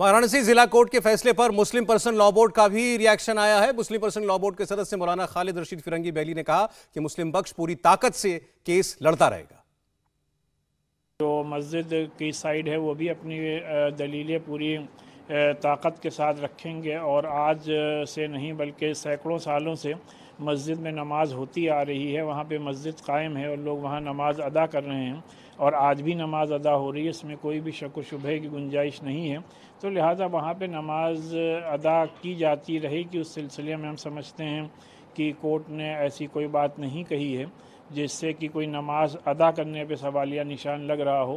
वाराणसी जिला कोर्ट के फैसले पर मुस्लिम पर्सन लॉ बोर्ड का भी रिएक्शन आया है मुस्लिम पर्सन लॉ बोर्ड के सदस्य मौलाना खालिद रशीद फिरंगी बैली ने कहा कि मुस्लिम पक्ष पूरी ताकत से केस लड़ता रहेगा जो मस्जिद की साइड है वो भी अपनी दलीलें पूरी ताकत के साथ रखेंगे और आज से नहीं बल्कि सैकड़ों सालों से मस्जिद में नमाज़ होती आ रही है वहाँ पे मस्जिद कायम है और लोग वहाँ नमाज़ अदा कर रहे हैं और आज भी नमाज़ अदा हो रही है इसमें कोई भी शक व शुबह की गुंजाइश नहीं है तो लिहाजा वहाँ पे नमाज अदा की जाती रहेगी उस सिलसिले में हम समझते हैं कि कोर्ट ने ऐसी कोई बात नहीं कही है जिससे कि कोई नमाज अदा करने पे सवालिया निशान लग रहा हो